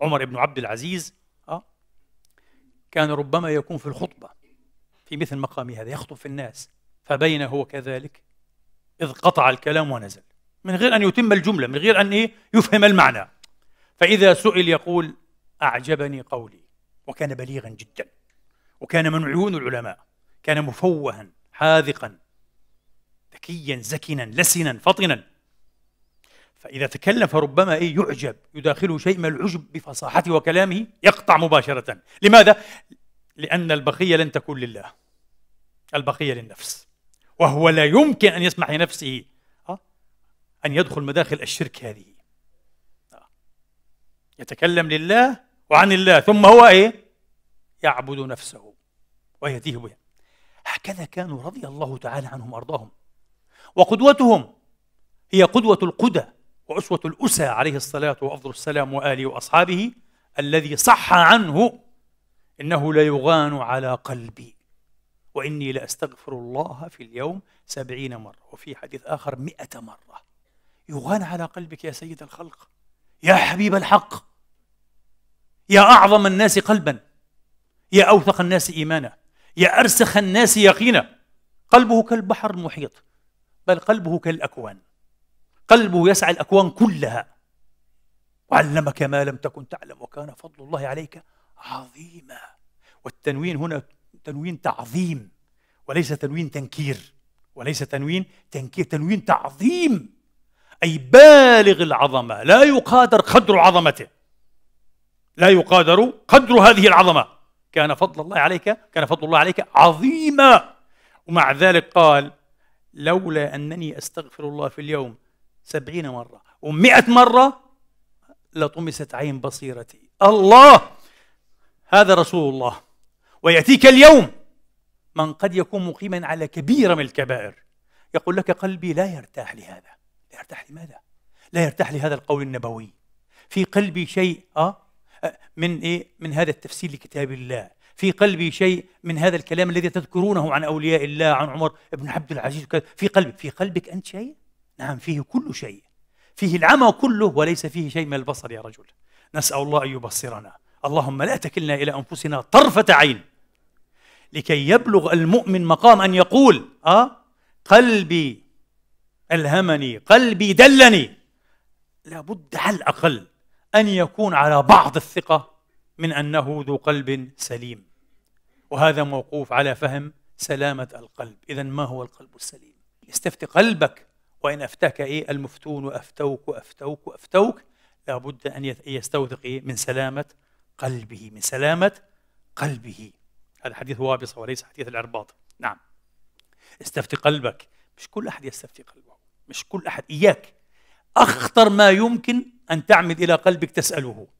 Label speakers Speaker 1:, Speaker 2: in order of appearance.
Speaker 1: عمر بن عبد العزيز أه؟ كان ربما يكون في الخطبة في مثل مقام هذا يخطب في الناس فبين هو كذلك إذ قطع الكلام ونزل من غير أن يتم الجملة من غير أن إيه، يفهم المعنى فإذا سئل يقول أعجبني قولي وكان بليغا جدا وكان من عيون العلماء كان مفوها حاذقا ذكيا زكنا لسنا فطنا فإذا تكلم فربما إيه يعجب يداخله شيء من العجب بفصاحته وكلامه يقطع مباشرة لماذا؟ لأن البقية لن تكون لله البقية للنفس وهو لا يمكن أن يسمح لنفسه آه، أن يدخل مداخل الشرك هذه آه. يتكلم لله وعن الله ثم هو إيه؟ يعبد نفسه ويأتيه بها هكذا كانوا رضي الله تعالى عنهم أرضاهم وقدوتهم هي قدوة القدى وأسوة الأسى عليه الصلاة وأفضل السلام وآله وأصحابه الذي صح عنه إنه ليغان على قلبي وإني لأستغفر الله في اليوم سبعين مرة وفي حديث آخر مئة مرة يغان على قلبك يا سيد الخلق يا حبيب الحق يا أعظم الناس قلبا يا أوثق الناس إيمانا يا أرسخ الناس يقينا قلبه كالبحر المحيط بل قلبه كالأكوان قلبه يسعى الأكوان كلها وعلمك ما لم تكن تعلم وكان فضل الله عليك عظيما والتنوين هنا تنوين تعظيم وليس تنوين تنكير وليس تنوين تنكير تنوين تعظيم أي بالغ العظمة لا يقادر قدر عظمته لا يقادر قدر هذه العظمة كان فضل الله عليك كان فضل الله عليك عظيما ومع ذلك قال لولا أنني أستغفر الله في اليوم سبعين مرة ومئة مرة لطمست عين بصيرتي الله هذا رسول الله ويأتيك اليوم من قد يكون مقيما على كبيرة من الكبائر يقول لك قلبي لا يرتاح لهذا لا يرتاح لماذا؟ لا يرتاح لهذا القول النبوي في قلبي شيء آه من إيه؟ من هذا التفسير لكتاب الله في قلبي شيء من هذا الكلام الذي تذكرونه عن أولياء الله عن عمر بن عبد العزيز في قلبك في قلبك أنت شيء؟ نعم فيه كل شيء فيه العمى كله وليس فيه شيء من البصر يا رجل نسأل الله أن يبصرنا اللهم لا تكلنا إلى أنفسنا طرفة عين لكي يبلغ المؤمن مقام أن يقول آه قلبي ألهمني قلبي دلني لابد على الأقل أن يكون على بعض الثقة من أنه ذو قلب سليم وهذا موقوف على فهم سلامة القلب إذا ما هو القلب السليم استفت قلبك وإن أفتاك إيه المفتون وأفتوك وأفتوك وأفتوك لابد أن يستوثق إيه من سلامة قلبه من سلامة قلبه هذا حديث وابصة وليس حديث العرباط نعم استفتي قلبك مش كل أحد يستفتي قلبه مش كل أحد إياك أخطر ما يمكن أن تعمد إلى قلبك تسأله